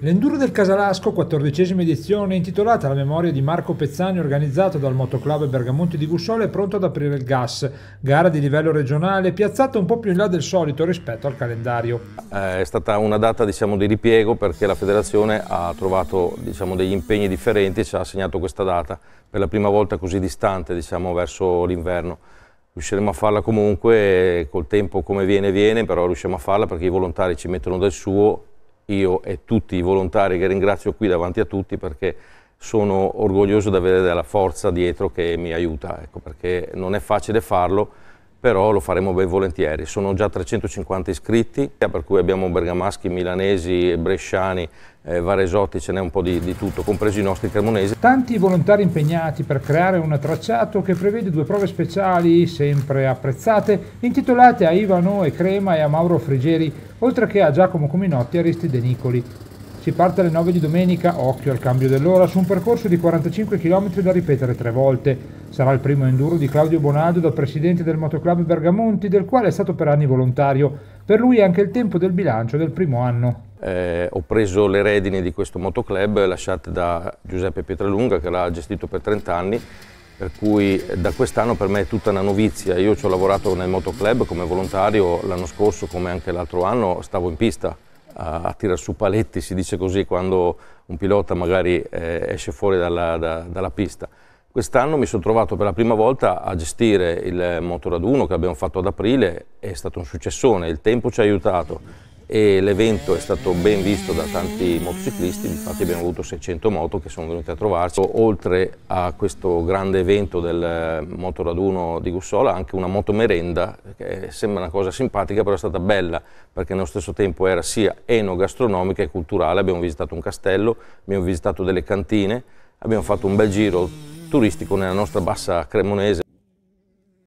L'enduro del Casalasco, quattordicesima edizione, intitolata alla memoria di Marco Pezzani, organizzato dal Motoclub Bergamonti di Gussola, è pronto ad aprire il gas. Gara di livello regionale, piazzata un po' più in là del solito rispetto al calendario. Eh, è stata una data diciamo, di ripiego perché la federazione ha trovato diciamo, degli impegni differenti e ci ha assegnato questa data per la prima volta così distante diciamo, verso l'inverno. Riusciremo a farla comunque, col tempo come viene viene, però riusciamo a farla perché i volontari ci mettono del suo io e tutti i volontari che ringrazio qui davanti a tutti perché sono orgoglioso di avere della forza dietro che mi aiuta, ecco, perché non è facile farlo, però lo faremo ben volentieri. Sono già 350 iscritti, per cui abbiamo bergamaschi, milanesi, bresciani, eh, varesotti, ce n'è un po' di, di, tutto, compresi i nostri cremonesi. Tanti volontari impegnati per creare un tracciato che prevede due prove speciali, sempre apprezzate, intitolate a Ivano e Crema e a Mauro Frigeri, oltre che a Giacomo Cominotti e Aristi De Nicoli. Si parte alle 9 di domenica, occhio al cambio dell'ora, su un percorso di 45 km da ripetere tre volte. Sarà il primo enduro di Claudio Bonaldo da presidente del Motoclub Bergamonti, del quale è stato per anni volontario. Per lui è anche il tempo del bilancio del primo anno. Eh, ho preso le redini di questo motoclub lasciate da Giuseppe Pietralunga che l'ha gestito per 30 anni per cui da quest'anno per me è tutta una novizia. Io ci ho lavorato nel motoclub come volontario l'anno scorso come anche l'altro anno, stavo in pista a, a tirar su paletti, si dice così, quando un pilota magari eh, esce fuori dalla, da, dalla pista. Quest'anno mi sono trovato per la prima volta a gestire il motoraduno che abbiamo fatto ad aprile, è stato un successone, il tempo ci ha aiutato e l'evento è stato ben visto da tanti motociclisti, infatti abbiamo avuto 600 moto che sono venute a trovarci. Oltre a questo grande evento del eh, motoraduno di Gussola, anche una moto merenda, che sembra una cosa simpatica, però è stata bella, perché nello stesso tempo era sia enogastronomica che culturale. Abbiamo visitato un castello, abbiamo visitato delle cantine, abbiamo fatto un bel giro turistico nella nostra bassa cremonese.